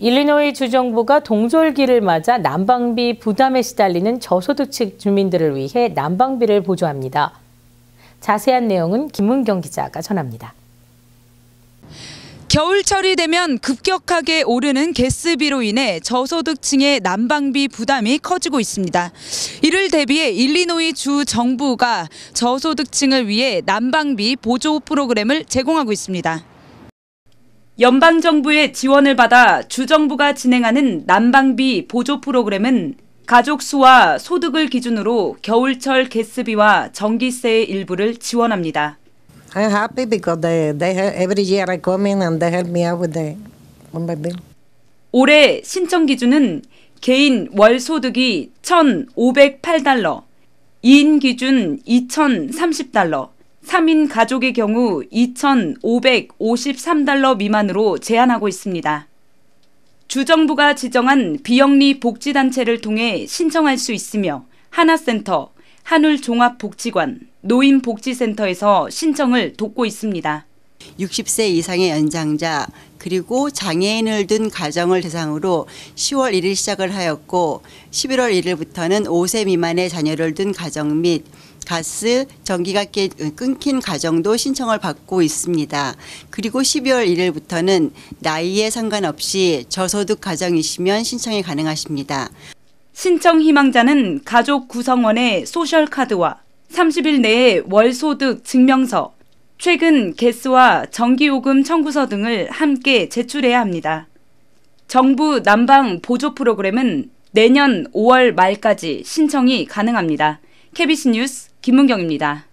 일리노이 주정부가 동절기를 맞아 난방비 부담에 시달리는 저소득층 주민들을 위해 난방비를 보조합니다. 자세한 내용은 김은경 기자가 전합니다. 겨울철이 되면 급격하게 오르는 가스비로 인해 저소득층의 난방비 부담이 커지고 있습니다. 이를 대비해 일리노이 주 정부가 저소득층을 위해 난방비 보조 프로그램을 제공하고 있습니다. 연방정부의 지원을 받아 주정부가 진행하는 난방비 보조 프로그램은 가족수와 소득을 기준으로 겨울철 가스비와 전기세의 일부를 지원합니다. I'm happy because they, they help, every year I come in and they help me out with the bill. 올해 신청 기준은 개인 월 소득이 1,508달러, 2인 기준 2,030달러, 3인 가족의 경우 2,553달러 미만으로 제한하고 있습니다. 주정부가 지정한 비영리 복지단체를 통해 신청할 수 있으며 하나센터, 한울종합복지관, 노인복지센터에서 신청을 돕고 있습니다. 60세 이상의 연장자, 그리고 장애인을 둔 가정을 대상으로 10월 1일 시작을 하였고 11월 1일부터는 5세 미만의 자녀를 둔 가정 및 가스, 전기가 끊긴 가정도 신청을 받고 있습니다. 그리고 12월 1일부터는 나이에 상관없이 저소득 가정이시면 신청이 가능하십니다. 신청 희망자는 가족 구성원의 소셜카드와 30일 내에 월소득 증명서, 최근 개수와 전기요금 청구서 등을 함께 제출해야 합니다. 정부 난방 보조 프로그램은 내년 5월 말까지 신청이 가능합니다. KBC 뉴스 김문경입니다.